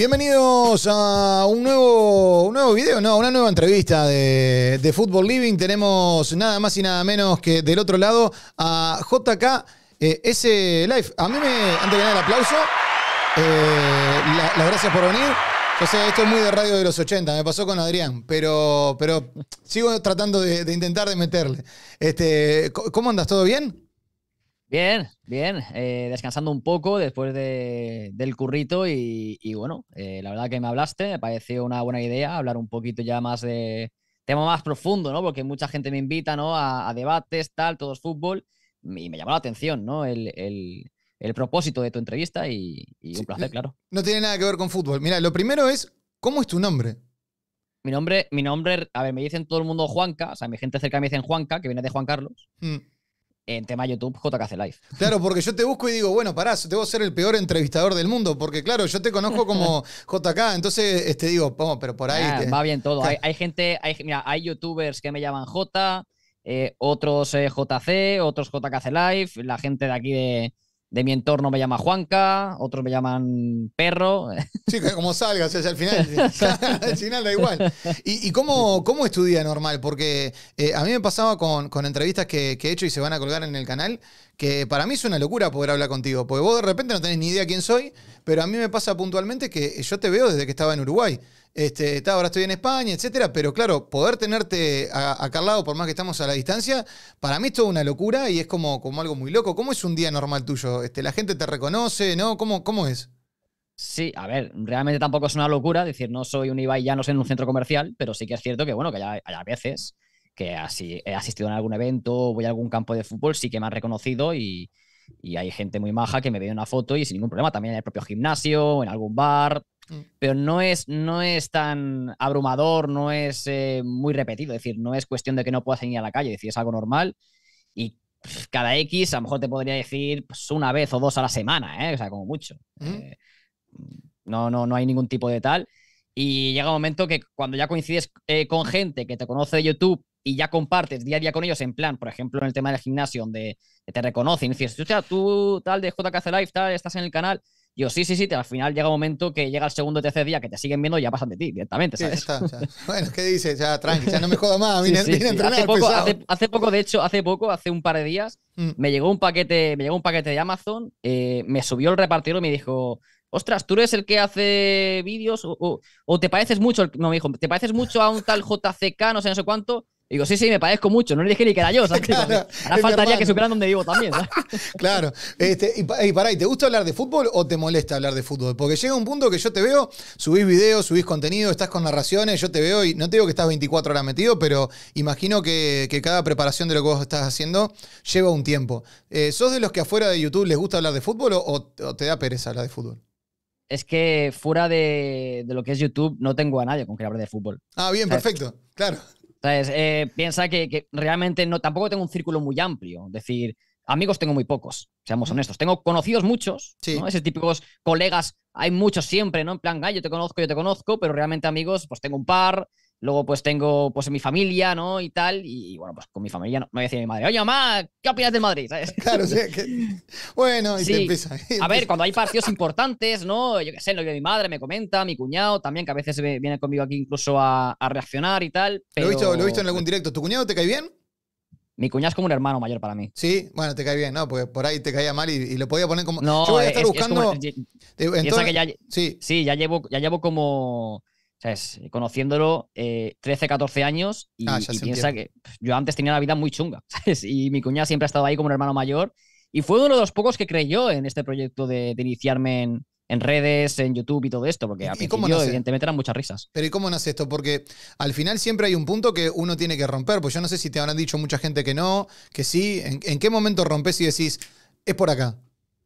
Bienvenidos a un nuevo, nuevo video, no, una nueva entrevista de, de Football Living. Tenemos nada más y nada menos que del otro lado a JK ese eh, Live. A mí me, antes de el aplauso. Eh, las gracias por venir. Yo sé, esto es muy de radio de los 80, me pasó con Adrián, pero, pero sigo tratando de, intentar de meterle. Este, ¿Cómo andas? ¿Todo bien? Bien, bien, eh, descansando un poco después del currito y, bueno, eh, la verdad que me hablaste, me pareció una buena idea hablar un poquito ya más de tema más profundo, ¿no? Porque mucha gente me invita, ¿no? A, debates, tal, todo es fútbol y me llamó la atención, ¿no? El, propósito de tu entrevista y, un placer, claro. No tiene nada que ver con fútbol. Mira, lo primero es, ¿cómo es tu nombre? Mi nombre, mi nombre, a ver, me dicen todo el mundo Juanca, o sea, mi gente cerca me dicen Juanca, que viene de Juan Carlos. Mm en tema YouTube, JKC Live. Claro, porque yo te busco y digo, bueno, pará, debo ser el peor entrevistador del mundo, porque claro, yo te conozco como JK, entonces te este, digo, vamos, pero por ahí. Ah, te... Va bien todo. hay, gente, hay, mira, hay youtubers que me llaman J, eh, otros eh, JC, otros JKC Live, la gente de aquí de, de mi entorno me llama Juanca, otros me llaman perro. Sí, como salgas, al final, al final da igual. ¿Y, cómo, cómo es normal? Porque eh, a mí me pasaba con, con entrevistas que, que, he hecho y se van a colgar en el canal, que para mí es una locura poder hablar contigo, porque vos de repente no tenés ni idea quién soy, pero a mí me pasa puntualmente que yo te veo desde que estaba en Uruguay. Este, ahora estoy en España, etcétera, pero claro, poder tenerte a al por más que estamos a la distancia, para mí es toda una locura y es como, como algo muy loco. ¿Cómo es un día normal tuyo? Este, ¿La gente te reconoce? ¿No? ¿Cómo, cómo es? Sí, a ver, realmente tampoco es una locura, decir, no soy un Ibai Llanos en un centro comercial, pero sí que es cierto que, bueno, que hay, a veces que así he asistido a algún evento, voy a algún campo de fútbol, sí que me han reconocido y, y hay gente muy maja que me ve una foto y sin ningún problema, también en el propio gimnasio, en algún bar, Mm. pero no es, tan abrumador, no es eh, muy repetido, es decir, no es cuestión de que no puedas ir a la calle, es decir, es algo normal y cada X a lo mejor te podría decir pues, una vez o dos a la semana, ¿eh? o sea, como mucho. Eh, no, no, no hay ningún tipo de tal. Y llega un momento que cuando ya coincides eh, con gente que te conoce de YouTube y ya compartes día a día con ellos, en plan, por ejemplo, en el tema del gimnasio, donde te reconocen y dices, tú tal de JKC Live, tal, estás en el canal. Yo, sí, sí, sí, te, al final llega un momento que llega el segundo o tercer día que te siguen viendo y ya pasan de ti directamente, ¿sabes? bueno, ¿qué dices? Ya, tranqui, ya no me jodo más, vine, hace, poco, hace, poco, de hecho, hace poco, hace un par de días, mm. me, llegó un paquete, me llegó un paquete de Amazon, eh, me subió el repartidor y me dijo, ostras, tú eres el que hace vídeos o, te pareces mucho, no me dijo, te pareces mucho a un tal JCK, no sé, no sé cuánto, Digo, sí, sí, me padezco mucho, no le dije ni que yo, Ahora faltaría que supieran dónde vivo también, claro. Este, y, pará, te gusta hablar de fútbol o te molesta hablar de fútbol? Porque llega un punto que yo te veo, subís videos, subís contenido, estás con narraciones, yo te veo y no te digo que estás 24 horas metido, pero imagino que, cada preparación de lo que vos estás haciendo lleva un tiempo. Eh, ¿Sos de los que afuera de YouTube les gusta hablar de fútbol o, te da pereza hablar de fútbol? es que fuera de, lo que es YouTube no tengo a nadie con quien hablar de fútbol. Ah, bien, perfecto, claro. Entonces, eh, piensa que, realmente no, tampoco tengo un círculo muy amplio. Es decir, amigos tengo muy pocos, seamos honestos. Tengo conocidos muchos, sí. Esos típicos colegas, hay muchos siempre, ¿no? En plan, yo te conozco, yo te conozco, pero realmente amigos, pues tengo un par, Luego, pues tengo pues mi familia, ¿no? Y tal. Y bueno, pues con mi familia no. Me voy a decir mi madre, oye, mamá, ¿qué opinas del Madrid? Claro, o sea, que... Bueno, y sí. empieza, A ver, cuando hay partidos importantes, ¿no? Yo qué sé, lo mi madre me comenta, mi cuñado también, que a veces viene conmigo aquí incluso a, reaccionar y tal. Lo, he visto, en algún directo. ¿Tu cuñado te cae bien? Mi cuñado es como un hermano mayor para mí. Sí, bueno, te cae bien, ¿no? Porque por ahí te caía mal y, lo podía poner como. No, yo voy a estar buscando. Eh, que Sí. sí, ya llevo, ya llevo como conociéndolo, 13, eh, 14 años y, ah, piensa que yo antes tenía la vida muy chunga, Y mi cuñada siempre ha estado ahí como un hermano mayor y fue uno de los pocos que creyó en este proyecto de, iniciarme en, en redes, en YouTube y todo esto, porque a mí yo evidentemente, eran muchas risas. Pero ¿y cómo nace esto? Porque al final siempre hay un punto que uno tiene que romper, pues yo no sé si te habrán dicho mucha gente que no, que sí, ¿en, qué momento rompes y decís, es por acá?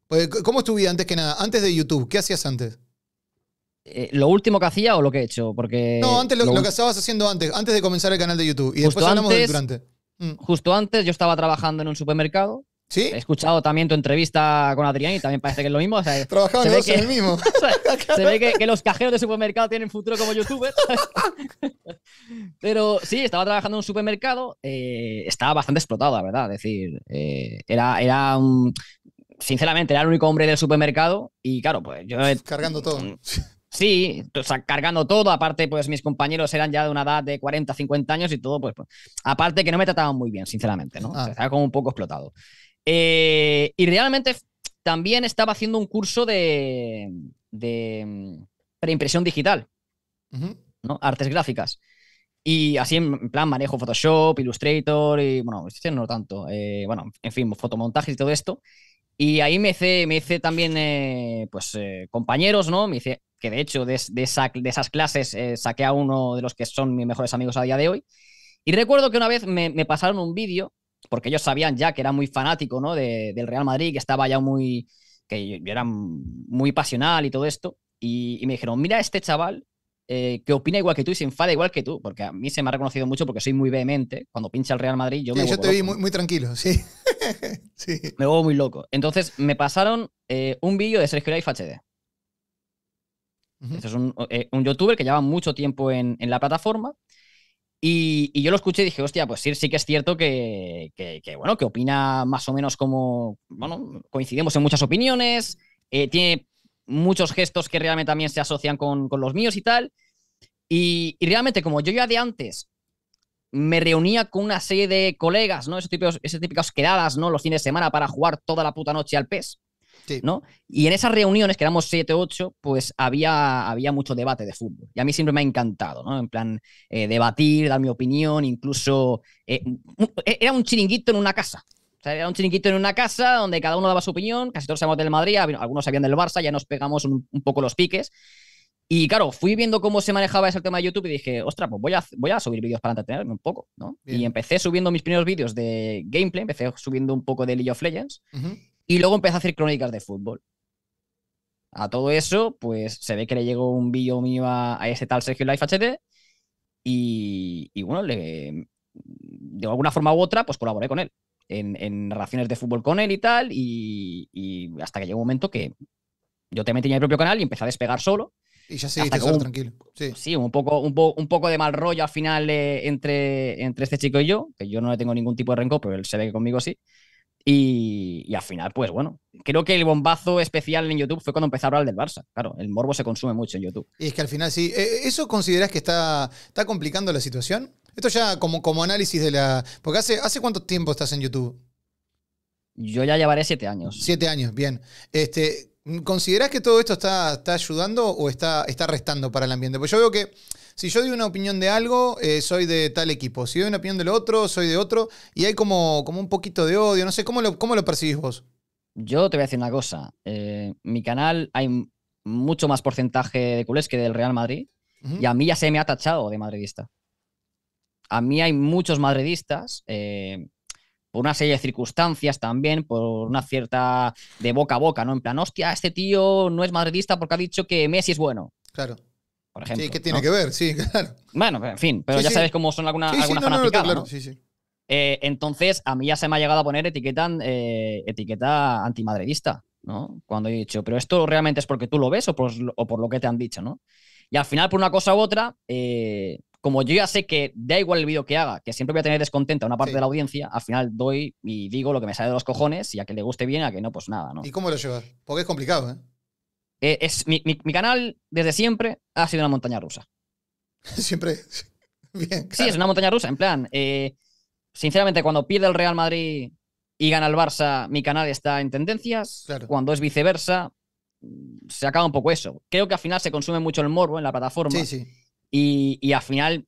Pues, ¿Cómo es tu vida antes que nada? Antes de YouTube, ¿qué hacías antes? Eh, lo último que hacía o lo que he hecho, porque... No, antes lo, que estabas haciendo antes, antes de comenzar el canal de YouTube. Y después hablamos antes, durante. Mm. Justo antes yo estaba trabajando en un supermercado. ¿Sí? He escuchado también tu entrevista con Adrián y también parece que es lo mismo. Trabajaba sea, el mismo. se ve que, los cajeros de supermercado tienen futuro como youtuber. Pero sí, estaba trabajando en un supermercado. Eh, estaba bastante explotado, la verdad. Es decir, eh, era, era un, Sinceramente, era el único hombre del supermercado y claro, pues yo... Cargando todo. Mm, Sí, cargando todo, aparte pues mis compañeros eran ya de una edad de 40, 50 años y todo, pues, pues, aparte que no me trataban muy bien, sinceramente, ¿no? Ah. estaba como un poco explotado. Eh, y realmente también estaba haciendo un curso de, mm, preimpresión digital, ¿no? Artes gráficas. Y así en plan manejo Photoshop, Illustrator y bueno, este no tanto, eh, bueno, en fin, fotomontajes y todo esto. Y ahí me hice, me hice también eh, pues, eh, compañeros, ¿no? Me hice, que de hecho de, de esas clases eh, saqué a uno de los que son mis mejores amigos a día de hoy. Y recuerdo que una vez me, pasaron un vídeo, porque ellos sabían ya que era muy fanático ¿no? del Real Madrid, que estaba ya muy, que yo, era muy pasional y todo esto. Y, me dijeron, mira este chaval que opina igual que tú y se enfada igual que tú, porque a mí se me ha reconocido mucho porque soy muy vehemente. Cuando pincha el Real Madrid, yo sí, me. Yo te vi muy, muy, tranquilo, sí. Me vuelvo muy loco. Entonces me pasaron eh, un vídeo de Sergio Life es eh, un, youtuber que lleva mucho tiempo en, la plataforma. Y, yo lo escuché y dije, hostia, pues sí, sí que es cierto que, bueno, que opina más o menos como, bueno, coincidimos en muchas opiniones, eh, tiene muchos gestos que realmente también se asocian con, los míos y tal. Y, y, realmente, como yo ya de antes me reunía con una serie de colegas, ¿no? Esos típicos, esas típicas quedadas, ¿no? Los fines de semana para jugar toda la puta noche al PES. ¿no? Y en esas reuniones, que éramos 7 o 8, pues había, había mucho debate de fútbol. Y a mí siempre me ha encantado, ¿no? En plan, eh, debatir, dar mi opinión, incluso... Eh, era un chiringuito en una casa. era un chiringuito en una casa donde cada uno daba su opinión, casi todos éramos del Madrid, algunos sabían del Barça, ya nos pegamos un poco los piques. Y claro, fui viendo cómo se manejaba ese tema de YouTube y dije, ostras, pues voy a, voy a subir vídeos para entretenerme un poco, ¿no? Y empecé subiendo mis primeros vídeos de gameplay, empecé subiendo un poco de League of Legends y luego empecé a hacer crónicas de fútbol. A todo eso, pues se ve que le llegó un vídeo mío a, ese tal Sergio Life HD y, y, bueno, le, de alguna forma u otra, pues colaboré con él en, en relaciones de fútbol con él y tal y, y hasta que llegó un momento que yo también tenía mi propio canal y empecé a despegar solo y ya sí, tranquilo. Sí, sí un, poco, un, un, poco de mal rollo al final eh, entre, entre este chico y yo, que yo no le tengo ningún tipo de rencor, pero él se ve que conmigo sí. Y, y, al final, pues bueno, creo que el bombazo especial en YouTube fue cuando empezó a hablar del Barça. Claro, el morbo se consume mucho en YouTube. Y es que al final sí. Eh, eh, ¿Eso consideras que está, está complicando la situación? Esto ya como, como análisis de la. Porque hace, ¿hace cuánto tiempo estás en YouTube? Yo ya llevaré siete años. Siete años, bien. Este, ¿Considerás que todo esto está, ayudando o está, está restando para el ambiente? Pues yo veo que si yo doy una opinión de algo, eh, soy de tal equipo. Si doy una opinión del otro, soy de otro. Y hay como, como un poquito de odio. No sé, ¿cómo lo, lo percibís vos? Yo te voy a decir una cosa. Eh, mi canal hay mucho más porcentaje de culés que del Real Madrid. Y a mí ya se me ha tachado de madridista. A mí hay muchos madridistas eh, por una serie de circunstancias también, por una cierta de boca a boca, ¿no? En plan, hostia, este tío no es madridista porque ha dicho que Messi es bueno. Claro. Por ejemplo. Sí, que tiene que ver, sí, claro. Bueno, en fin, pero ya sabes cómo son algunas fanáticas, no, sí, sí. Eh, entonces, a mí ya se me ha llegado a poner etiqueta, eh, etiqueta antimadridista, ¿no? Cuando he dicho, pero esto realmente es porque tú lo ves o por, lo que te han dicho, ¿no? Y al final, por una cosa u otra, eh, como yo ya sé que da igual el vídeo que haga, que siempre voy a tener descontenta una parte de la audiencia, al final doy y digo lo que me sale de los cojones y a que le guste bien, a que no, pues nada, ¿no? ¿Y cómo lo llevas? Porque es complicado, ¿eh? eh es, mi, canal desde siempre ha sido una montaña rusa. siempre. bien. Sí, es una montaña rusa, en plan. Eh, sinceramente, cuando pierde el Real Madrid y gana el Barça, mi canal está en tendencias. Cuando es viceversa, mm, se acaba un poco eso. Creo que al final se consume mucho el morbo en la plataforma. Sí, sí y, al final,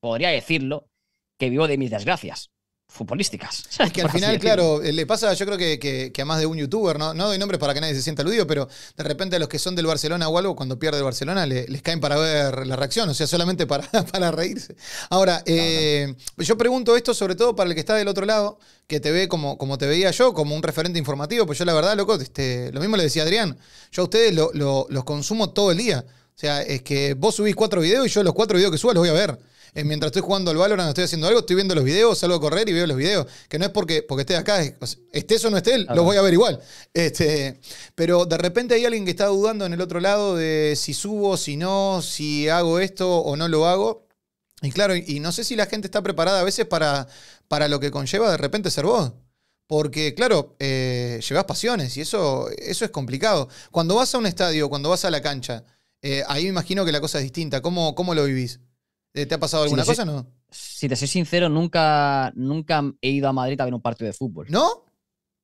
podría decirlo, que vivo de mis desgracias futbolísticas. Es que al final, claro, eh, le pasa, yo creo que, que, a más de un youtuber, ¿no? no doy nombres para que nadie se sienta aludido, pero de repente a los que son del Barcelona o algo, cuando pierde el Barcelona, les caen para ver la reacción, o sea, solamente para, para reírse. Ahora, eh, yo pregunto esto sobre todo para el que está del otro lado, que te ve como, como te veía yo, como un referente informativo, pues yo la verdad, loco, este, lo mismo le decía Adrián, yo a ustedes los consumo todo el día. O sea, es que vos subís cuatro videos y yo los cuatro videos que subo los voy a ver. Eh, mientras estoy jugando al Valorant, estoy haciendo algo, estoy viendo los videos, salgo a correr y veo los videos. Que no es porque, porque esté acá, estés o no esté él, los voy a ver igual. Este, pero de repente hay alguien que está dudando en el otro lado de si subo, si no, si hago esto o no lo hago. Y claro, y no sé si la gente está preparada a veces para, para lo que conlleva de repente ser vos. Porque, claro, eh, llevas pasiones y eso, eso es complicado. Cuando vas a un estadio, cuando vas a la cancha, eh, ahí me imagino que la cosa es distinta. ¿Cómo, cómo lo vivís? Eh, ¿Te ha pasado alguna cosa no? Si te soy sincero, nunca, nunca he ido a Madrid a ver un partido de fútbol. ¿No?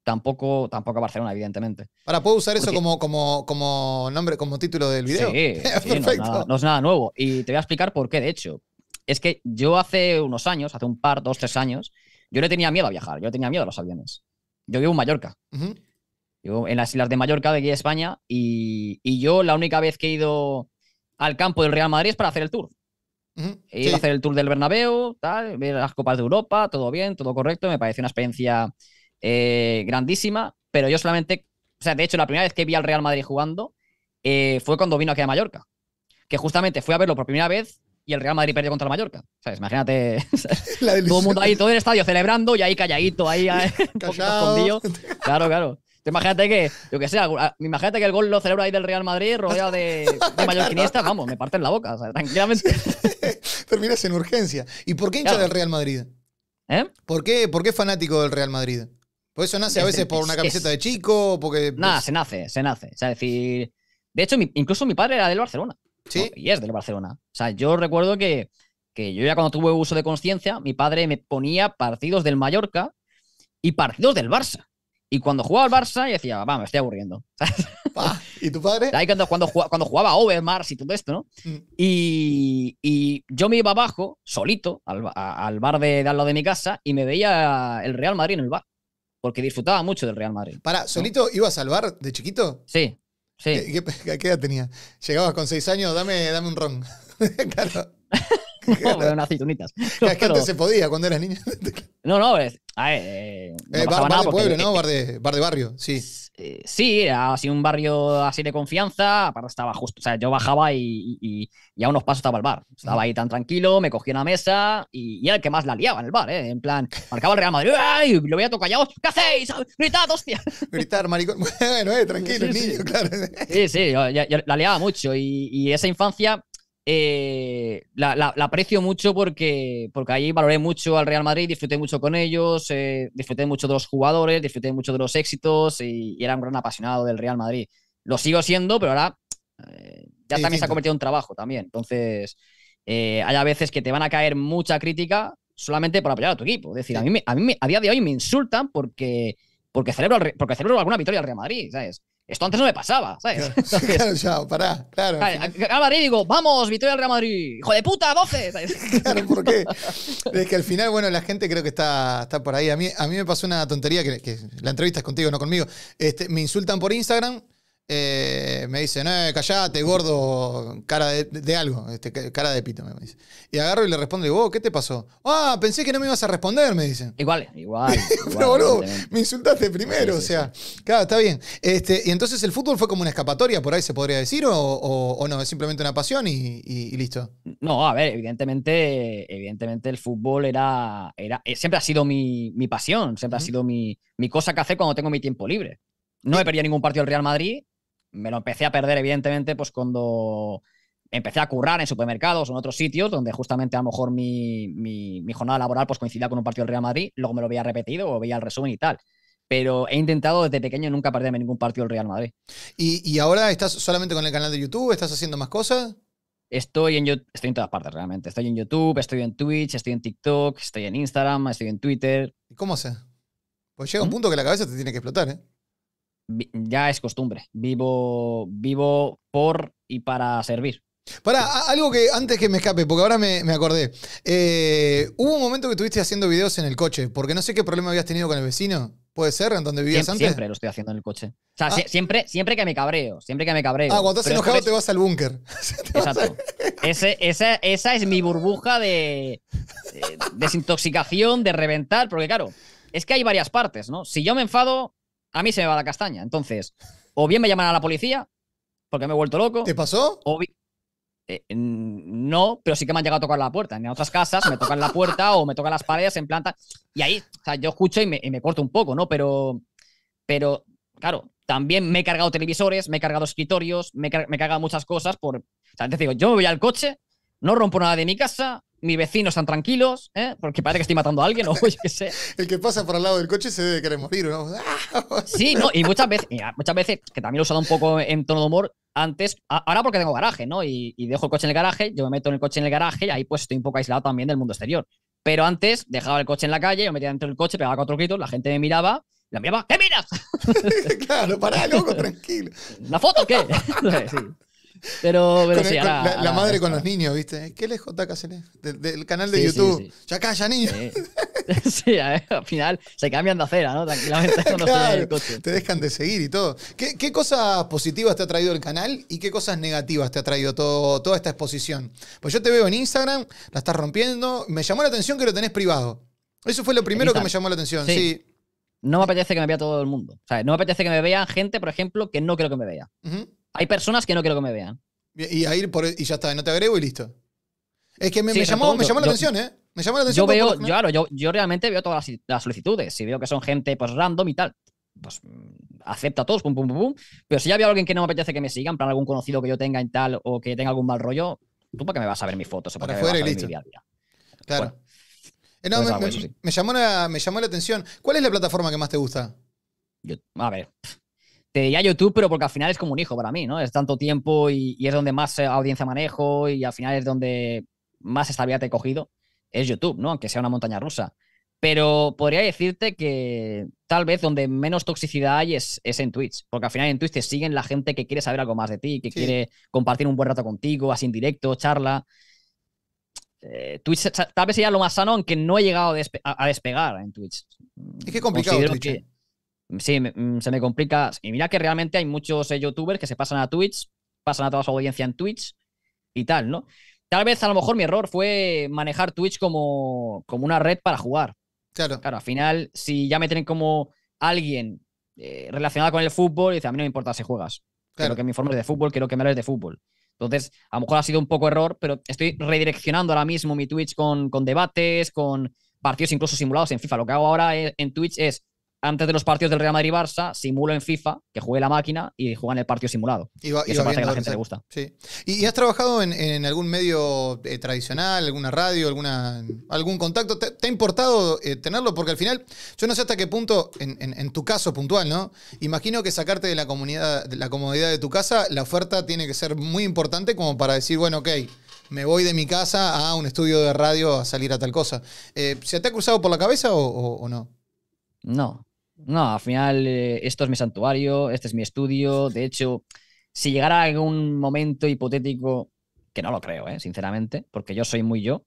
Tampoco, tampoco a Barcelona, evidentemente. Ahora, ¿puedo usar eso como, como, nombre, como título del video? Sí, Perfecto. No, es nada nuevo. Y te voy a explicar por qué, de hecho. Es que yo hace unos años, hace un par, dos, tres años, yo le tenía miedo a viajar, yo tenía miedo a los aviones. Yo vivo en Mallorca en las Islas de Mallorca, de aquí de España, y, yo la única vez que he ido al campo del Real Madrid es para hacer el tour. he a hacer el tour del Bernabéu, tal, ver las copas de Europa, todo bien, todo correcto, me parece una experiencia eh, grandísima, pero yo solamente, o sea, de hecho la primera vez que vi al Real Madrid jugando eh, fue cuando vino aquí a Mallorca, que justamente fui a verlo por primera vez y el Real Madrid perdió contra el Mallorca. sea Imagínate todo el estadio celebrando y ahí calladito, ahí, Claro, claro imagínate que, yo que sé, ah, imagínate que el gol lo celebra ahí del Real Madrid rodeado de, de mallorquinistas, vamos, me parten la boca, o sea, tranquilamente. Terminas en urgencia. ¿Y por qué hincha del Real Madrid? ¿Eh? ¿Por qué, ¿Por fanático del Real Madrid? Pues eso nace a veces por una camiseta de chico? Porque, pues Nada, se nace, se nace. O sea, decir, de hecho, incluso mi padre era del Barcelona. Sí. Y es del Barcelona. O sea, yo recuerdo que, que yo ya cuando tuve uso de conciencia, mi padre me ponía partidos del Mallorca y partidos del Barça. Y cuando jugaba al Barça, y decía, va, me estoy aburriendo. ¿Y tu padre? Ahí cuando, cuando, jugaba, cuando jugaba Overmars y todo esto, ¿no? Mm. Y, yo me iba abajo, solito, al, al bar de, al lado de mi casa, y me veía el Real Madrid en el bar. Porque disfrutaba mucho del Real Madrid. Para, ¿solito ibas al bar de chiquito? Sí, sí. ¿Qué, edad tenía? Llegabas con seis años, dame, dame un ron. unas aceitunitas. Es que antes se podía cuando eras niño no, no, bar, de pueblo, ¿no? Bar de, barrio, sí. Eh, sí, así un barrio así de confianza, estaba justo, o sea, yo bajaba y, a unos pasos estaba el bar. Estaba mm. ahí tan tranquilo, me cogía una mesa y, era el que más la liaba en el bar, ¿eh? En plan, marcaba el Real Madrid, ¡ay! Lo voy a tocar ya, ¿qué hacéis? Ah, ¡Gritad, hostia! Gritar, maricón. Bueno, eh, tranquilo, niño, claro. Sí, sí, yo, la liaba mucho y esa infancia eh, la, la, aprecio mucho porque, porque ahí valoré mucho al Real Madrid, disfruté mucho con ellos, eh, disfruté mucho de los jugadores, disfruté mucho de los éxitos y, era un gran apasionado del Real Madrid. Lo sigo siendo, pero ahora eh, ya también se ha convertido en un trabajo también. Entonces, hay a veces que te van a caer mucha crítica solamente por apoyar a tu equipo. Es decir, a mí, a, día de hoy me insultan porque, porque, celebro, porque celebro alguna victoria del Real Madrid, ¿sabes? Esto antes no me pasaba, ¿sabes? claro, chao, pará, claro. claro, Madrid digo, vamos, victoria al Real Madrid. ¡Hijo de puta, 12! Claro, ¿por qué? Es que al final, bueno, la gente creo que está, está por ahí. A mí, a mí me pasó una tontería que, la entrevista es contigo, no conmigo. Este, me insultan por Instagram eh, me dice eh, callate, gordo, cara de, algo, este, cara de pito, me dice. Y agarro y le respondo, digo, oh, ¿qué te pasó? Ah, pensé que no me ibas a responder, me dicen. Igual, igual. Pero boludo, me insultaste primero, o sea, claro, está bien. Este, y entonces el fútbol fue como una escapatoria, por ahí se podría decir, o, no, es simplemente una pasión y, listo. No, a ver, evidentemente, evidentemente el fútbol era, era eh, siempre ha sido mi, pasión, siempre ha sido mi, mi cosa que hacer cuando tengo mi tiempo libre. No me perdido ningún partido del Real Madrid, me lo empecé a perder, evidentemente, pues cuando empecé a currar en supermercados o en otros sitios donde justamente a lo mejor mi, jornada laboral pues coincidía con un partido del Real Madrid, luego me lo veía repetido o veía el resumen y tal. Pero he intentado desde pequeño nunca perderme ningún partido del Real Madrid. ¿Y, ahora estás solamente con el canal de YouTube? ¿Estás haciendo más cosas? Estoy en, estoy en todas partes realmente. Estoy en YouTube, estoy en Twitch, estoy en TikTok, estoy en Instagram, estoy en Twitter. y ¿Cómo se? Pues llega un ¿Mm? punto que la cabeza te tiene que explotar, ¿eh? ya es costumbre. Vivo, vivo por y para servir. Para, algo que antes que me escape, porque ahora me, acordé. Eh, hubo un momento que estuviste haciendo videos en el coche, porque no sé qué problema habías tenido con el vecino. ¿Puede ser? ¿En donde vivías antes? Siempre lo estoy haciendo en el coche. O sea, ah. siempre, siempre que me cabreo, siempre que me cabreo. Ah, cuando estás enojado te vas al búnker. Exacto. esa, es mi burbuja de, de desintoxicación, de reventar, porque claro, es que hay varias partes, ¿no? Si yo me enfado, a mí se me va la castaña. Entonces, o bien me llaman a la policía, porque me he vuelto loco. ¿Qué pasó? O eh, no, pero sí que me han llegado a tocar la puerta. En otras casas me tocan la puerta o me tocan las paredes en planta. Y ahí, o sea, yo escucho y me, corto un poco, ¿no? Pero, pero, claro, también me he cargado televisores, me he cargado escritorios, me, he, me cargado muchas cosas por... O sea, digo, yo me voy al coche, no rompo nada de mi casa, mis vecinos están tranquilos, ¿eh? porque parece que estoy matando a alguien o yo qué sé. El que pasa por al lado del coche se debe querer morir, ¿no? sí, no, y muchas veces, muchas veces, que también lo he usado un poco en tono de humor, antes, ahora porque tengo garaje, ¿no? Y, dejo el coche en el garaje, yo me meto en el coche en el garaje y ahí pues estoy un poco aislado también del mundo exterior. Pero antes dejaba el coche en la calle, yo metía dentro del coche, pegaba cuatro gritos, la gente me miraba, la miraba, ¿qué miras? claro, para loco, tranquilo. ¿La foto o qué? sí. Pero, pero la, madre con los niños, ¿viste? ¿Qué lejos se le Del canal de YouTube. ya calla, niño. Sí, a al final se cambian de acera, ¿no? Tranquilamente. coche. Te dejan de seguir y todo. ¿Qué, cosas positivas te ha traído el canal y qué cosas negativas te ha traído toda esta exposición? Pues yo te veo en Instagram, la estás rompiendo. Me llamó la atención que lo tenés privado. Eso fue lo primero que me llamó la atención, sí no me apetece que me vea todo el mundo. O sea, no me apetece que me vea gente, por ejemplo, que no creo que me vea. Hay personas que no quiero que me vean. Y, e, y ya está, no te agrego y listo. Es que me, llamó, la atención, ¿eh? Me llamó la atención. Yo veo, claro, yo, realmente veo todas las, solicitudes. Si veo que son gente pues random y tal, pues mm, acepta a todos, pum, pum, pum, pum. Pero si ya veo a alguien que no me apetece que me sigan, en plan algún conocido que yo tenga y tal o que tenga algún mal rollo, tú para qué me vas a ver mis fotos para, fuera y listo. Claro. me, llamó la, atención. ¿Cuál es la plataforma que más te gusta? a ver, te diría YouTube, pero porque al final es como un hijo para mí, ¿no? Es tanto tiempo y, es donde más eh, audiencia manejo y al final es donde más estabilidad te he cogido. Es YouTube, ¿no? Aunque sea una montaña rusa. Pero podría decirte que tal vez donde menos toxicidad hay es, en Twitch, porque al final en Twitch te siguen la gente que quiere saber algo más de ti, que quiere compartir un buen rato contigo, así en directo, charla. Eh, Twitch tal vez sería lo más sano, aunque no he llegado a, despegar en Twitch. Es que complicado Twitch, ¿eh? sí, mm, se me complica. Y mira que realmente hay muchos eh, youtubers que se pasan a Twitch, pasan a toda su audiencia en Twitch y tal, ¿no? Tal vez a lo mejor mi error fue manejar Twitch como, como una red para jugar. Claro. Claro, al final, si ya me tienen como alguien eh, relacionado con el fútbol, dice, a mí no me importa si juegas. Quiero que me informes de fútbol, quiero que me hables de fútbol. Entonces, a lo mejor ha sido un poco error, pero estoy redireccionando ahora mismo mi Twitch con, con debates, con partidos incluso simulados en FIFA. Lo que hago ahora eh, en Twitch es antes de los partidos del Real Madrid-Barça, simulo en FIFA, que juegue la máquina y juegan el partido simulado. Y, eso parece que a la gente le gusta. Sí. ¿Y, has trabajado en, algún medio eh, tradicional, alguna radio, alguna, algún contacto? ¿Te, ha importado eh, tenerlo? Porque al final, yo no sé hasta qué punto, en, tu caso puntual, ¿no? Imagino que sacarte de la, comunidad, de la comodidad de tu casa, la oferta tiene que ser muy importante como para decir, bueno, ok, me voy de mi casa a un estudio de radio a salir a tal cosa. Eh, ¿Se te ha cruzado por la cabeza o no? No, no, al final eh, esto es mi santuario, este es mi estudio. De hecho, si llegara algún momento hipotético, que no lo creo, eh, sinceramente, porque yo soy muy yo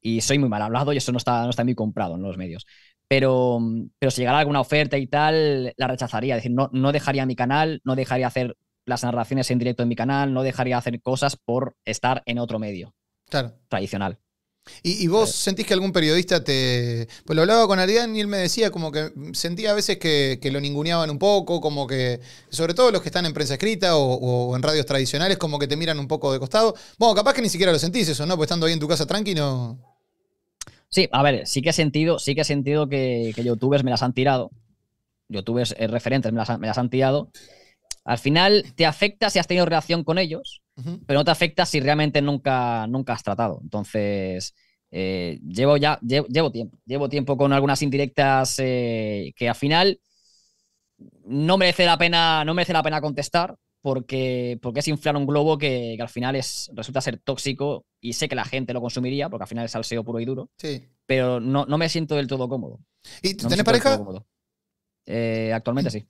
y soy muy mal hablado y eso no está, no está muy comprado en los medios. Pero, pero si llegara alguna oferta y tal, la rechazaría. Es decir, no, no dejaría mi canal, no dejaría hacer las narraciones en directo en mi canal, no dejaría hacer cosas por estar en otro medio tradicional. ¿Y, vos eh. sentís que algún periodista te...? Pues lo hablaba con Adrián y él me decía como que sentía a veces que, lo ninguneaban un poco, como que, sobre todo los que están en prensa escrita o, en radios tradicionales, como que te miran un poco de costado. Bueno, capaz que ni siquiera lo sentís eso, ¿no? Pues estando ahí en tu casa tranquilo... no... Sí, a ver, sí que he sentido, sí que he sentido que, youtubers me las han tirado. Youtubers eh, referentes me me las han tirado. Al final te afecta si has tenido relación con ellos, pero no te afecta si realmente nunca, nunca has tratado. Entonces, eh, llevo ya, llevo, tiempo, llevo tiempo con algunas indirectas eh, que al final no merece la pena, no merece la pena contestar. Porque, porque es inflar un globo que, al final es, resulta ser tóxico y sé que la gente lo consumiría, porque al final es salseo puro y duro. Sí. Pero no, me siento del todo cómodo. ¿Y tienes pareja? Eh, actualmente sí.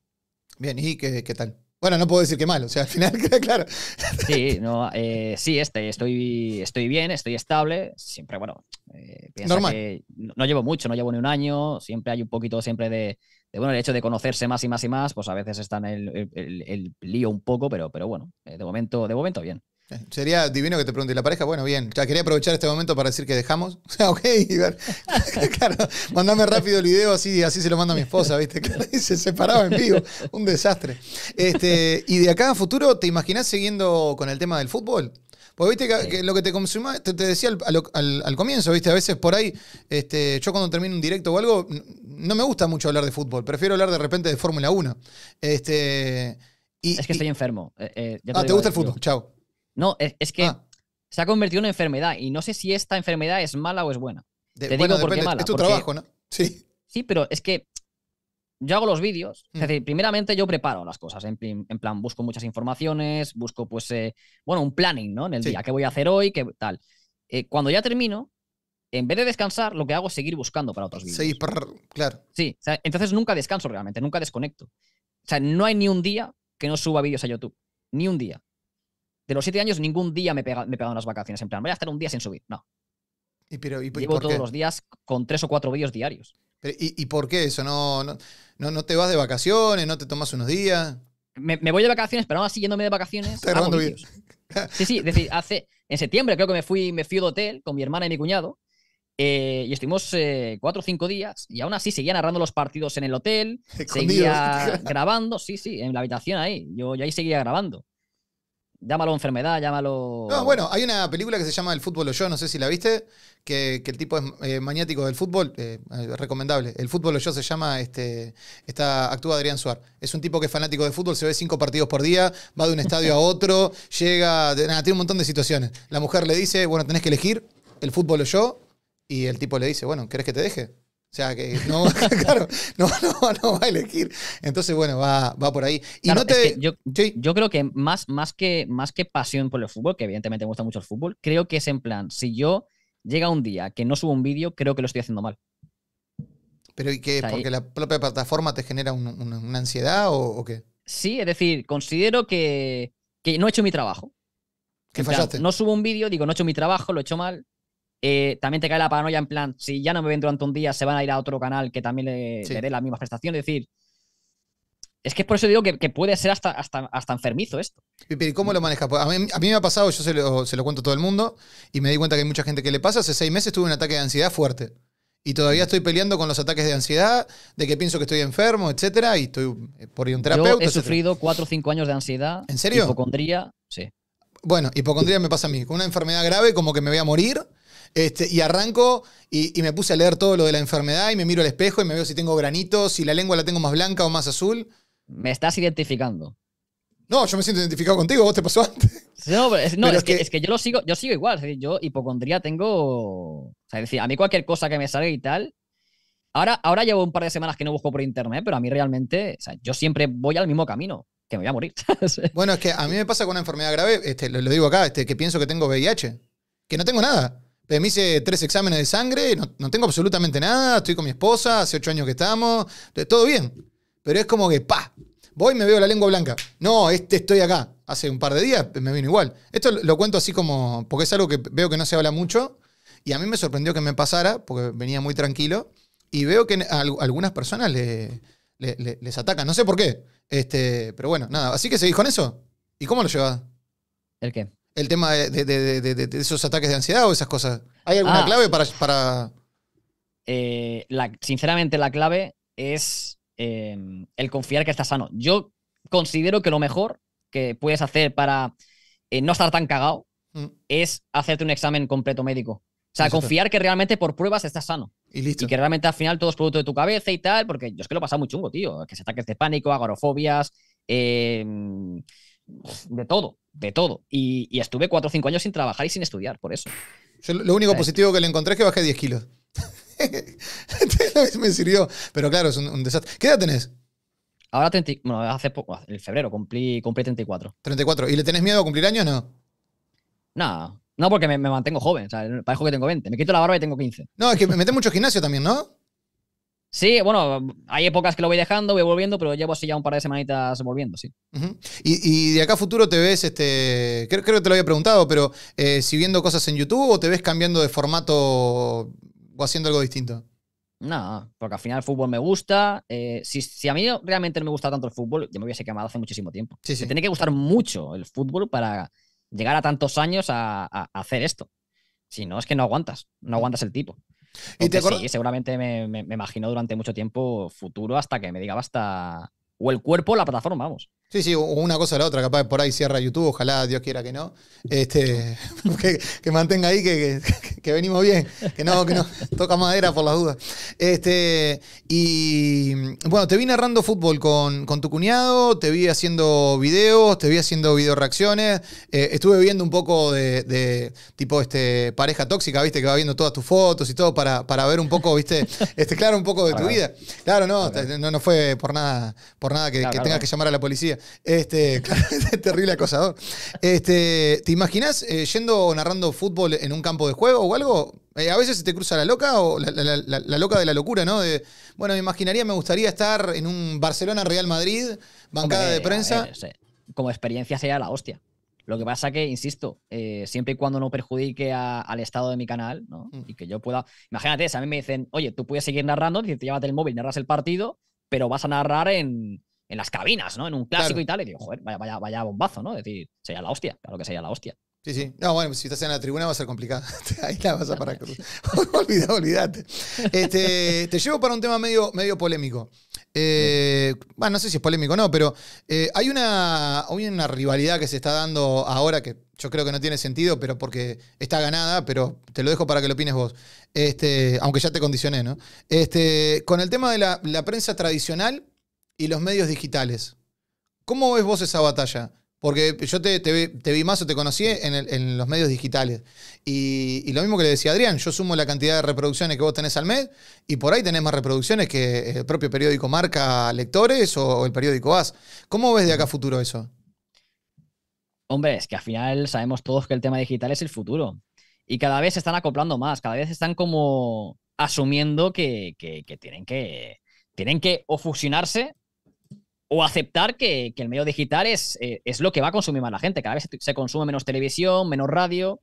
Bien, ¿y qué tal? Bueno, no puedo decir que mal, o sea, al final, claro. Sí, no, eh, sí, este, estoy, estoy bien, estoy estable, siempre, bueno, eh, Normal. no llevo mucho, no llevo ni un año, siempre hay un poquito siempre de, bueno, el hecho de conocerse más y más y más, pues a veces está en el, lío un poco, pero, pero bueno, eh, de, momento, de momento bien. Sería divino que te pregunte, la pareja? Bueno, bien. Ya quería aprovechar este momento para decir que dejamos. ok, claro, mandame rápido el video, así, así se lo manda mi esposa, ¿viste? y se separaba en vivo. Un desastre. Este, y de acá a futuro, ¿te imaginas siguiendo con el tema del fútbol? Porque viste lo que te consuma, te, decía al, comienzo, viste, a veces por ahí, este, yo cuando termino un directo o algo, no me gusta mucho hablar de fútbol, prefiero hablar de repente de Fórmula 1. Este, es que estoy enfermo. Eh, eh, ah, ¿te gusta el fútbol? Chao. No, es, que ah. se ha convertido en una enfermedad y no sé si esta enfermedad es mala o es buena. Te digo por es mala. Es tu trabajo, ¿no? Sí. Sí, pero es que yo hago los vídeos. Es mm. decir, primeramente yo preparo las cosas. En, plan, busco muchas informaciones, busco, pues, eh, bueno, un planning, ¿no? En el día, qué voy a hacer hoy, qué tal. Eh, cuando ya termino, en vez de descansar, lo que hago es seguir buscando para otros vídeos. Sí, claro. Sí, entonces nunca descanso realmente, nunca desconecto. O sea, no hay ni un día que no suba vídeos a YouTube. Ni un día de los siete años, ningún día me he, pegado, me unas vacaciones. En plan, voy a estar un día sin subir. No. ¿Y, pero, Llevo todos los días con tres o cuatro vídeos diarios. ¿y, por qué eso? ¿No, no, te vas de vacaciones? ¿No te tomas unos días? Me, voy de vacaciones, pero aún así yéndome de vacaciones. sí, sí, es decir, hace. En septiembre creo que me fui, me fui de hotel con mi hermana y mi cuñado. Eh, y estuvimos eh, cuatro o cinco días y aún así seguía narrando los partidos en el hotel, seguía grabando, sí, sí, en la habitación ahí. Yo, yo ahí seguía grabando. Llámalo enfermedad, llámalo. No, bueno, hay una película que se llama El fútbol o yo, no sé si la viste, que, que el tipo es eh, maniático del fútbol, eh, recomendable. El fútbol o yo se llama, este, está, actúa Adrián Suárez. Es un tipo que es fanático de fútbol, se ve cinco partidos por día, va de un estadio a otro, llega, tiene un montón de situaciones. La mujer le dice, bueno, tenés que elegir el fútbol o yo, y el tipo le dice, bueno, ¿querés que te deje? O sea, que no, va a elegir. Entonces, bueno, va, por ahí. yo, creo que más, más que más que pasión por el fútbol, que evidentemente me gusta mucho el fútbol, creo que es en plan, si yo llega un día que no subo un vídeo, creo que lo estoy haciendo mal. ¿Pero y qué? ¿Porque la propia plataforma te genera una ansiedad o, qué? Sí, es decir, considero que, no he hecho mi trabajo. Que fallaste. no subo un vídeo, digo, no he hecho mi trabajo, lo he hecho mal, eh, también te cae la paranoia en plan, si ya no me ven durante un día, se van a ir a otro canal que también le, dé las mismas prestaciones. Es decir, es que por eso digo que, puede ser hasta, hasta, hasta, enfermizo esto. ¿Y cómo lo manejas? Pues, a mí, a mí me ha pasado, yo se lo, se lo, cuento a todo el mundo, y me di cuenta que hay mucha gente que le pasa. Hace seis meses tuve un ataque de ansiedad fuerte. Y todavía estoy peleando con los ataques de ansiedad, de que pienso que estoy enfermo, etcétera, y estoy eh, por ir a un terapeuta. Yo he sufrido cuatro o cinco años de ansiedad. ¿En serio? Hipocondría, sí. Bueno, hipocondría me pasa a mí. Con una enfermedad grave, como que me voy a morir, este, y arranco y, me puse a leer todo lo de la enfermedad y me miro al espejo y me veo si tengo granitos, si la lengua la tengo más blanca o más azul. Me estás identificando. No, yo me siento identificado contigo, vos te pasó antes. No, es, que, yo lo sigo, yo sigo igual. yo hipocondría tengo. O sea, es decir, a mí cualquier cosa que me salga y tal. Ahora, ahora llevo un par de semanas que no busco por internet, pero a mí realmente, o sea, yo siempre voy al mismo camino que me voy a morir. bueno, es que a mí me pasa con una enfermedad grave, este, lo, digo acá, este, que pienso que tengo VIH, que no tengo nada me hice tres exámenes de sangre, no, tengo absolutamente nada, estoy con mi esposa, hace ocho años que estamos, todo bien. Pero es como que, pa, voy y me veo la lengua blanca. No, este estoy acá. Hace un par de días me vino igual. Esto lo cuento así como, porque es algo que veo que no se habla mucho, y a mí me sorprendió que me pasara, porque venía muy tranquilo, y veo que algunas personas le, les atacan, no sé por qué. Este, pero bueno, nada, así que seguís con eso. ¿Y cómo lo llevas? ¿El qué? el tema de, esos ataques de ansiedad o esas cosas? ¿Hay alguna ah. clave para...? para... Eh, sinceramente, la clave es em, el confiar que estás sano. Yo considero que lo mejor que puedes hacer para eh, no estar tan cagado mm. es hacerte un examen completo médico. O sea, confiar que realmente por pruebas estás sano. Y, que realmente al final todo es producto de tu cabeza y tal, porque yo es que lo he pasado muy chungo, tío. Que se ataques de pánico, agorofobias, em, de todo de todo. Y, estuve cuatro o cinco años sin trabajar y sin estudiar, por eso. lo único positivo que le encontré es que bajé 10 kilos. me sirvió. Pero claro, es un, desastre. ¿Qué edad tenés? Ahora 30, bueno, hace poco, en febrero cumplí, 34. 34. ¿Y le tenés miedo a cumplir años no? No, no porque me, mantengo joven. O sea, parejo que tengo 20. Me quito la barba y tengo 15. No, es que me metes mucho gimnasio también, ¿no? Sí, bueno, hay épocas que lo voy dejando, voy volviendo, pero llevo así ya un par de semanitas volviendo, sí. y, de acá a futuro te ves, este, creo, que te lo había preguntado, pero eh, si viendo cosas en YouTube o te ves cambiando de formato o haciendo algo distinto? No, porque al final el fútbol me gusta. Eh, si, si, a mí realmente no me gusta tanto el fútbol, yo me hubiese quemado hace muchísimo tiempo. Sí, sí. tiene que gustar mucho el fútbol para llegar a tantos años a hacer esto. Si no, es que no aguantas, no aguantas el tipo. ¿Y sí, seguramente me, me, durante mucho tiempo futuro hasta que me diga basta. O el cuerpo, la plataforma, vamos. Sí, sí, una cosa o la otra, capaz por ahí cierra YouTube, ojalá Dios quiera que no. Este, que, que mantenga ahí que, venimos bien, que no, que no, toca madera por las dudas. Este, y bueno, te vi narrando fútbol con, con tu cuñado, te vi haciendo videos, te vi haciendo video reacciones, eh, estuve viendo un poco de, tipo este pareja tóxica, viste, que va viendo todas tus fotos y todo para, para ver un poco, viste, este, claro, un poco de tu vida. Claro, no, no, fue por nada, por nada que, tengas que llamar a la policía terrible. Este, terrible acosador. Este, ¿Te imaginas eh, yendo o narrando fútbol en un campo de juego o algo? Eh, a veces se te cruza la loca o la, loca de la locura, ¿no? bueno, me imaginaría, me gustaría estar en un Barcelona-Real Madrid, bancada de prensa. Eh, como experiencia sería la hostia. Lo que pasa que, insisto, siempre y cuando no perjudique al estado de mi canal, ¿no? Mm. Y que yo pueda. Imagínate, si a mí me dicen, oye, tú puedes seguir narrando, te llevas el móvil, narras el partido, pero vas a narrar en, en las cabinas, ¿no? En un clásico y tal. Y digo, joder, vaya, vaya, bombazo, ¿no? Es decir, sería la hostia, claro que sería la hostia. Sí, sí. No, bueno, si estás en la tribuna va a ser complicado. Ahí la vas a parar. olvídate, olvídate. Este, te llevo para un tema medio, medio polémico. Eh, bueno, no sé si es polémico o no, pero eh, hay, una, una rivalidad que se está dando ahora que yo creo que no tiene sentido, pero porque está ganada, pero te lo dejo para que lo opines vos. Este, aunque ya te condicioné, ¿no? Este, con el tema de la, la prensa tradicional y los medios digitales. ¿Cómo ves vos esa batalla? Porque yo te, vi más o te conocí en, los medios digitales. Y, lo mismo que le decía Adrián, yo sumo la cantidad de reproducciones que vos tenés al mes y por ahí tenés más reproducciones que eh, el propio periódico Marca Lectores o, el periódico AS. ¿Cómo ves de acá futuro eso? Hombre, es que al final sabemos todos que el tema digital es el futuro. Y cada vez se están acoplando más, cada vez están como asumiendo que, tienen que tienen que o fusionarse o aceptar que, el medio digital es, eh, es lo que va a consumir más la gente. Cada vez se consume menos televisión, menos radio.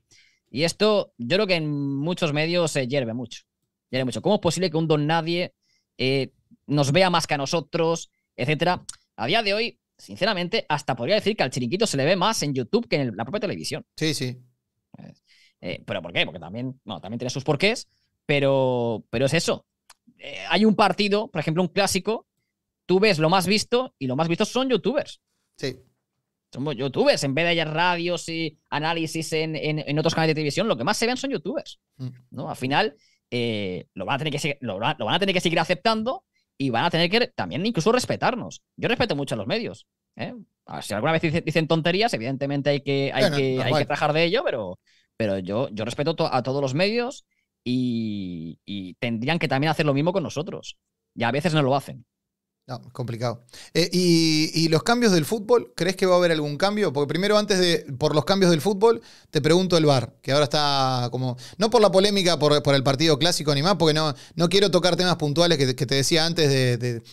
Y esto yo creo que en muchos medios se eh, hierve mucho. Hierve mucho. ¿Cómo es posible que un don nadie eh, nos vea más que a nosotros, etcétera? A día de hoy, sinceramente, hasta podría decir que al chiringuito se le ve más en YouTube que en la propia televisión. Sí, sí. ¿Pero por qué? Porque también, también tiene sus porqués, pero, pero es eso. hay un partido, por ejemplo, un clásico, tú ves lo más visto y lo más visto son youtubers. Sí. somos youtubers, en vez de hallar radios y análisis en, otros canales de televisión, lo que más se ven son youtubers. Mm. ¿no? Al final, eh, lo, van a tener que, lo, van a tener que seguir aceptando y van a tener que también incluso respetarnos. Yo respeto mucho a los medios. ¿eh? si alguna vez dicen, tonterías, evidentemente hay que, hay, que, trabajar de ello, pero, pero yo, yo respeto a todos los medios y, y, tendrían que también hacer lo mismo con nosotros. Y a veces no lo hacen. No, complicado. Eh, y, los cambios del fútbol? ¿Crees que va a haber algún cambio? Porque primero, antes de. Por los cambios del fútbol, te pregunto el bar que ahora está como. No por la polémica por, el partido clásico ni más, porque no, no quiero tocar temas puntuales que, te decía antes de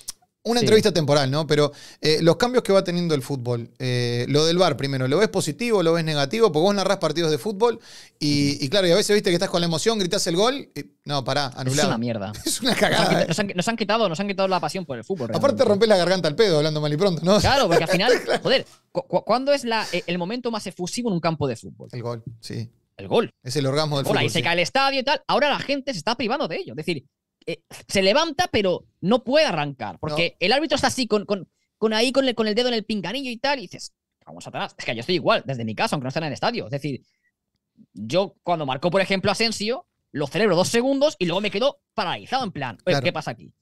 una entrevista temporal, ¿no? Pero eh, los cambios que va teniendo el fútbol. Eh, lo del bar primero, ¿lo ves positivo, lo ves negativo? Porque vos narrás partidos de fútbol y, claro, y a veces viste que estás con la emoción, gritás el gol. no, pará, anulado. Es una mierda. es una cagada. Nos han, quitado, nos han quitado la pasión por el fútbol. Aparte, rompés la garganta al pedo hablando mal y pronto, ¿no? Claro, porque al final, joder, ¿cuándo es eh, el momento más efusivo en un campo de fútbol? El gol, sí. El gol. Es el orgasmo del fútbol. Hola, y se cae el estadio y tal. Ahora la gente se está privando de ello. Es decir, eh, se levanta, pero no puede arrancar. Porque el árbitro está así, con, con, ahí, con el, el, dedo en el pinganillo y tal, y dices, vamos atrás. Es que yo estoy igual, desde mi casa, aunque no esté en el estadio. Es decir, yo cuando marcó, por ejemplo, Asensio, lo celebro dos segundos y luego me quedo paralizado, en plan, ¿qué pasa aquí?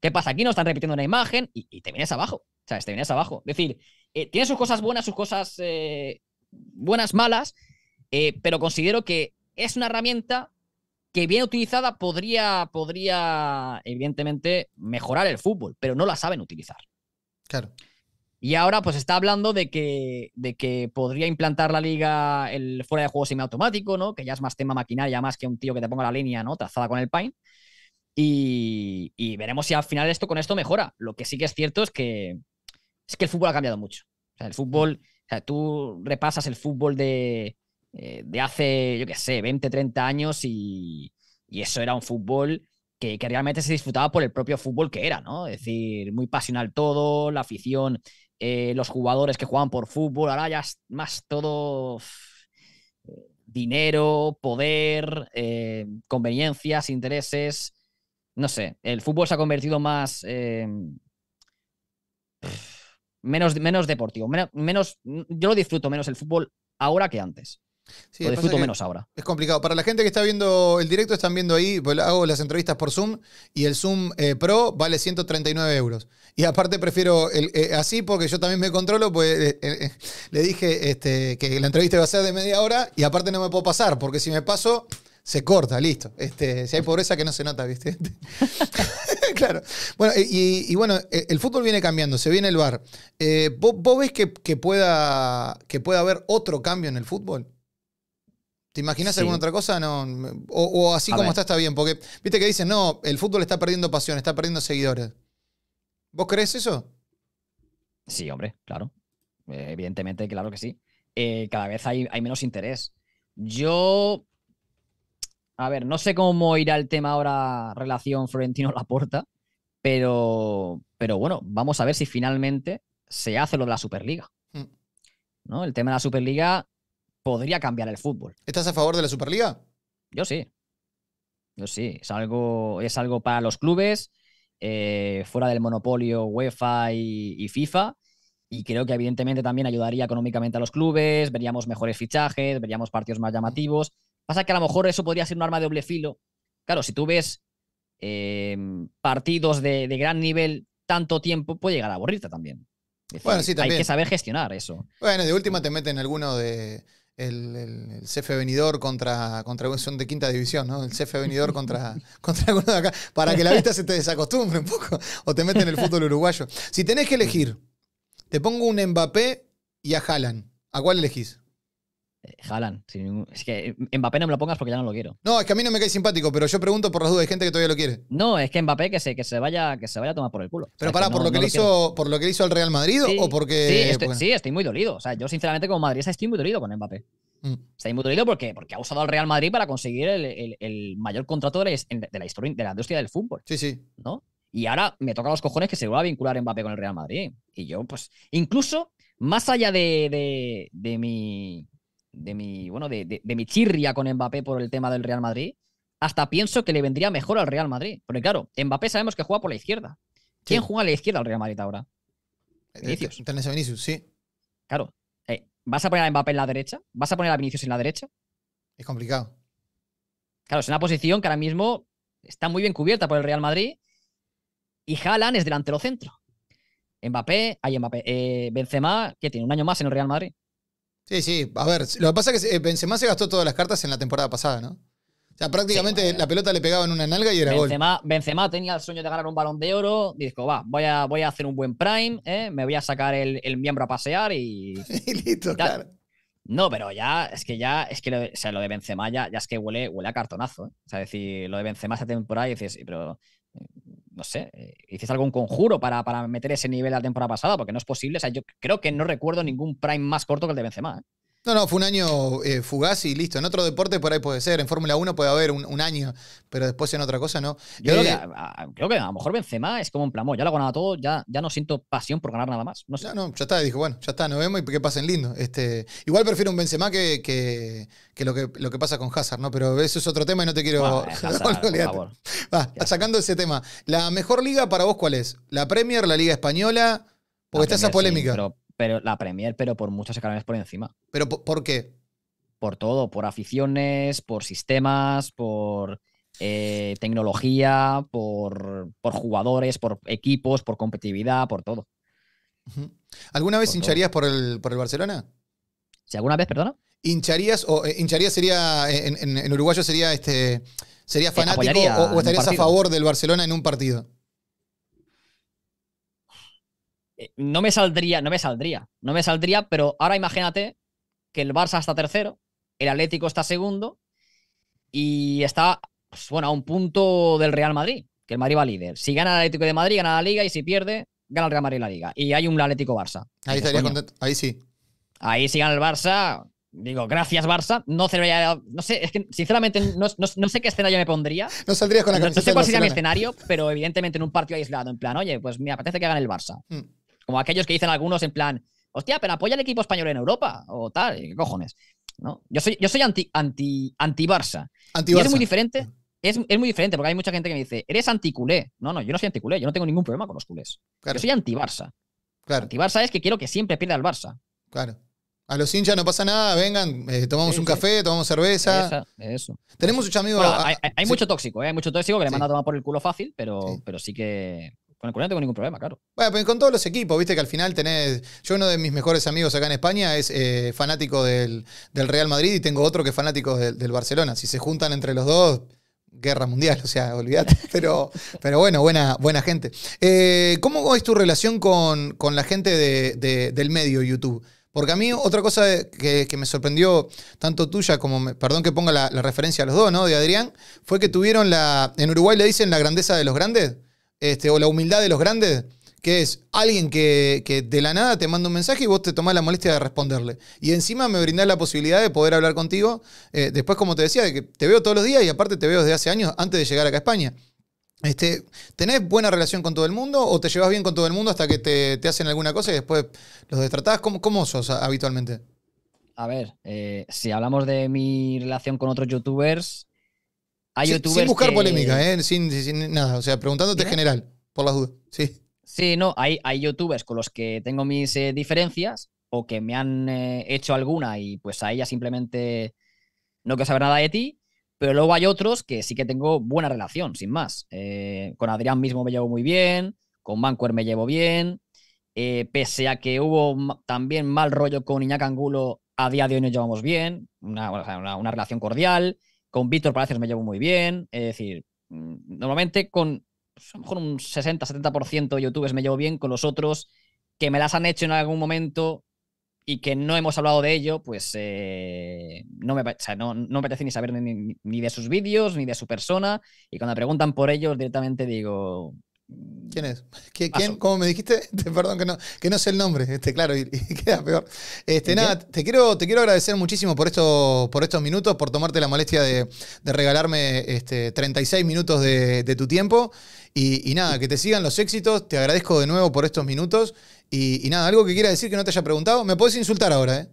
¿qué pasa aquí? No están repitiendo una imagen y, te vienes abajo. O te vienes abajo. Es decir, eh, tiene sus cosas buenas, sus cosas eh, buenas, malas, pero considero que es una herramienta que bien utilizada podría, podría, evidentemente, mejorar el fútbol, pero no la saben utilizar. Claro. Y ahora pues está hablando de que, de que podría implantar la liga el fuera de juego semiautomático, ¿no? Que ya es más tema maquinaria, más que un tío que te ponga la línea, ¿no? Trazada con el paint. Y, veremos si al final esto con esto mejora. Lo que sí que es cierto es que, es que el fútbol ha cambiado mucho. O sea, el fútbol, o sea, tú repasas el fútbol de, eh, de hace, yo qué sé, 20, 30 años y, eso era un fútbol que, realmente se disfrutaba por el propio fútbol que era, ¿no? Es decir, muy pasional todo, la afición, eh, los jugadores que jugaban por fútbol, ahora ya más todo eh, dinero, poder, conveniencias, intereses. No sé, el fútbol se ha convertido más. menos, menos deportivo. menos, yo lo disfruto menos el fútbol ahora que antes. Sí, lo disfruto menos ahora. Es complicado. Para la gente que está viendo el directo, están viendo ahí, pues, hago las entrevistas por Zoom y el Zoom eh, Pro vale 139 euros. Y aparte prefiero eh, así porque yo también me controlo, pues eh, le dije este, que la entrevista va a ser de media hora y aparte no me puedo pasar porque si me paso se corta, listo. Este, si hay pobreza que no se nota, ¿viste? claro. Bueno, y, bueno, el fútbol viene cambiando, se viene el bar. ¿vos, ves que, pueda, que pueda haber otro cambio en el fútbol? ¿Te imaginas alguna otra cosa? No, o, así como está, está bien. Porque viste que dicen, no, el fútbol está perdiendo pasión, está perdiendo seguidores. ¿Vos crees eso? Sí, hombre, claro. Eh, evidentemente, claro que sí. Eh, cada vez hay, menos interés. Yo. A ver, no sé cómo irá el tema ahora relación Florentino-Laporta, pero, pero bueno, vamos a ver si finalmente se hace lo de la Superliga. Mm. ¿No? El tema de la Superliga podría cambiar el fútbol. ¿Estás a favor de la Superliga? Yo sí. Yo sí. Es algo, es algo para los clubes, eh, fuera del monopolio UEFA y, FIFA. Y creo que evidentemente también ayudaría económicamente a los clubes, veríamos mejores fichajes, veríamos partidos más llamativos. Pasa que a lo mejor eso podría ser un arma de doble filo. Claro, si tú ves em, partidos de, gran nivel tanto tiempo, puede llegar a aburrirte también. bueno, sí, también. Hay que saber gestionar eso. Bueno, de última te meten alguno de, el, el, CF Venidor contra, contra. Son de quinta división, ¿no? El CF Venidor contra, contra alguno de acá. Para que la vista se te desacostumbre un poco. O te meten en el fútbol uruguayo. Si tenés que elegir, te pongo un Mbappé y a Haaland. ¿A cuál elegís? Jalan, eh, es que Mbappé no me lo pongas porque ya no lo quiero. No, es que a mí no me cae simpático, pero yo pregunto por las dudas de gente que todavía lo quiere. No, es que Mbappé que se, que se vaya que se vaya a tomar por el culo. Pero para, por lo que le hizo por lo que hizo al Real Madrid o porque sí estoy, sí estoy, muy dolido, o sea, yo sinceramente como Madrid estoy muy dolido con Mbappé. Mm. Estoy muy dolido porque, porque ha usado al Real Madrid para conseguir el, mayor contrato de la, historia de la industria del fútbol. Sí, sí. ¿No? Y ahora me toca los cojones que se vuelva a vincular Mbappé con el Real Madrid. Y yo, pues, incluso más allá de, de mi de mi, bueno, de, mi chirria con Mbappé por el tema del Real Madrid, hasta pienso que le vendría mejor al Real Madrid. Porque claro, Mbappé sabemos que juega por la izquierda. ¿Quién juega a la izquierda al Real Madrid ahora? Eh, Vinicius. Tenés a Vinicius, sí. Claro. Eh, ¿Vas a poner a Mbappé en la derecha? ¿Vas a poner a Vinicius en la derecha? Es complicado. Claro, es una posición que ahora mismo está muy bien cubierta por el Real Madrid y Jalan es delantero centro. Mbappé, hay Mbappé. Eh, Benzema, que tiene un año más en el Real Madrid. Sí, sí. A ver, lo que pasa es que eh, Benzema se gastó todas las cartas en la temporada pasada, ¿no? O sea, prácticamente la pelota le pegaba en una nalga y era gol. Benzema tenía el sueño de ganar un balón de oro. Dijo, va, voy a, voy a hacer un buen prime, ¿eh? me voy a sacar el, miembro a pasear y. y listo, claro. No, pero ya, es que ya, es que lo, de Benzema ya, es que huele, huele a cartonazo. ¿eh? O sea, decir, lo de Benzema esta temporada y dices, pero no sé, eh, hiciste algún conjuro para, para meter ese nivel la temporada pasada, porque no es posible. O sea, yo creo que no recuerdo ningún prime más corto que el de Benzema. ¿eh? No, no, fue un año eh, fugaz y listo. En otro deporte por ahí puede ser. En Fórmula 1 puede haber un, año, pero después en otra cosa no. Yo creo, eh, que, a, lo mejor Benzema es como un plamo. Ya lo ha ganado todo, ya, ya no siento pasión por ganar nada más. No, sé. no, no, ya está. dijo bueno, ya está, nos vemos y que pasen lindo. Este, igual prefiero un Benzema que, que, que lo que lo que pasa con Hazard, ¿no? Pero eso es otro tema y no te quiero... por favor. Va, sacando ese tema. ¿La mejor liga para vos cuál es? ¿La Premier, la Liga Española? Porque está esa polémica pero la Premier, pero por muchas escalones por encima. ¿Pero por, qué? Por todo, por aficiones, por sistemas, por eh, tecnología, por, por, jugadores, por equipos, por competitividad, por todo. ¿Alguna vez hincharías por el, por el, Barcelona? ¿Si alguna vez, perdona? ¿Hincharías o eh, hincharías sería, eh, en, uruguayo sería este sería fanático o estarías a favor del Barcelona en un partido? Eh, no me saldría, no me saldría, no me saldría, pero ahora imagínate que el Barça está tercero, el Atlético está segundo y está, pues, bueno, a un punto del Real Madrid, que el Madrid va líder. Si gana el Atlético de Madrid, gana la Liga y si pierde, gana el Real Madrid la Liga. Y hay un Atlético Barça. Ahí estaría contento, ahí sí. Ahí si gana el Barça, digo, gracias Barça. No, no sé, es que sinceramente no, sé qué escenario me pondría. No saldrías con la camiseta. No, sé cuál sería mi escenario, pero evidentemente en un partido aislado, en plan, oye, pues me apetece que gane el Barça. Mm. Como aquellos que dicen algunos en plan, hostia, pero apoya al equipo español en Europa o tal, ¿qué cojones? ¿No? Yo soy, yo soy anti, anti, anti Barça. Anti es muy diferente. Es, muy diferente porque hay mucha gente que me dice, eres anticulé. No, no, yo no soy anticulé, yo no tengo ningún problema con los culés. Yo soy anti-Barça. Anti-Barça es que quiero que siempre pierda el Barça. Claro. A los hinchas no pasa nada, vengan, eh, tomamos un café, tomamos cerveza. eso. Tenemos muchos amigos. Ah, hay, mucho tóxico, ¿eh? hay mucho tóxico que le manda a tomar por el culo fácil, pero, pero sí que con el no tengo ningún problema, claro. Bueno, pues con todos los equipos, viste que al final tenés. Yo, uno de mis mejores amigos acá en España es eh, fanático del, Real Madrid y tengo otro que es fanático del, Barcelona. Si se juntan entre los dos, guerra mundial, o sea, olvídate. Pero, pero bueno, buena, buena gente. Eh, ¿Cómo es tu relación con, la gente del medio YouTube? Porque a mí otra cosa que, me sorprendió, tanto tuya como, perdón que ponga la, la, referencia a los dos, ¿no? De Adrián, fue que tuvieron la, en Uruguay le dicen la grandeza de los grandes. Este, o la humildad de los grandes, que es alguien que, de la nada te manda un mensaje y vos te tomás la molestia de responderle. Y encima me brindás la posibilidad de poder hablar contigo. Eh, después, como te decía, de que te veo todos los días y aparte te veo desde hace años antes de llegar acá a España. Este, ¿Tenés buena relación con todo el mundo o te llevas bien con todo el mundo hasta que te, hacen alguna cosa y después los destratás? ¿Cómo, sos habitualmente? A ver, eh, si hablamos de mi relación con otros youtubers, sin, buscar polémica, ¿eh? sin, nada. O sea, preguntándote general, por las dudas. Sí. no, hay, youtubers con los que tengo mis eh, diferencias o que me han eh, hecho alguna y pues a ella simplemente no quiero saber nada de ti. Pero luego hay otros que sí que tengo buena relación, sin más. con Adrián mismo me llevo muy bien, con Mancuer me llevo bien. pese a que hubo también mal rollo con Iñak Angulo, a día de hoy nos llevamos bien, una relación cordial. Con Víctor Palacios me llevo muy bien. Es decir, mm, normalmente con pues, un 60-70% de youtubers me llevo bien, con los otros que me las han hecho en algún momento y que no hemos hablado de ello, pues eh, no, me, o apetece ni saber ni, ni de sus vídeos, ni de su persona. Y cuando me preguntan por ellos, directamente digo, ¿Quién es? ¿Quién? quién? es quién cómo me dijiste? Perdón que no, que no sé el nombre, este, claro, y, queda peor. Este, nada, te quiero, te quiero agradecer muchísimo por, esto, por estos minutos, por tomarte la molestia de, regalarme este, 36 minutos de, tu tiempo. Y, nada, que te sigan los éxitos, te agradezco de nuevo por estos minutos. Y, y nada, algo que quiera decir que no te haya preguntado, me puedes insultar ahora, ¿eh?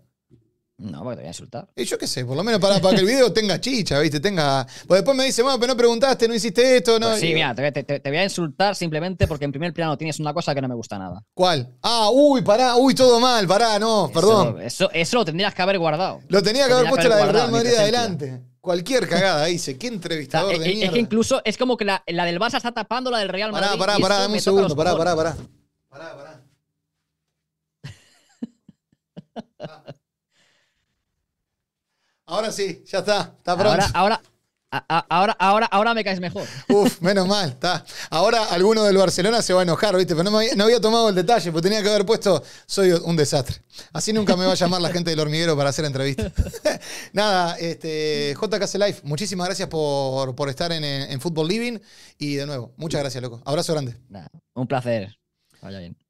No, porque te voy a insultar. Y yo qué sé, por lo menos para, para que el video tenga chicha, ¿viste? Tenga. Pues después me dice, bueno, pero no preguntaste, no hiciste esto, no. Pues sí, mira, te, voy a insultar simplemente porque en primer plano tienes una cosa que no me gusta nada. ¿Cuál? Ah, uy, pará, uy, todo mal, pará, no, perdón. Eso, eso, lo tendrías que haber guardado. Lo tenía que haber puesto la del Real Madrid adelante. Cualquier cagada dice, qué entrevistador de mierda. Es que incluso es como que la, la del Barça está tapando la del Real Madrid. Pará, pará, pará, dame un segundo, pará, pará, pará. Pará, pará. Ahora sí, ya está, está pronto. Ahora, ahora, ahora, ahora, me caes mejor. Uf, menos mal, está. Ahora alguno del Barcelona se va a enojar, ¿viste? Pero no, había tomado el detalle, porque tenía que haber puesto, soy un desastre. Así nunca me va a llamar la gente del hormiguero para hacer entrevista. Nada, este, JKC Life, muchísimas gracias por, por estar en, en Football Living. Y de nuevo, muchas gracias, loco. Abrazo grande. un placer. Vaya bien.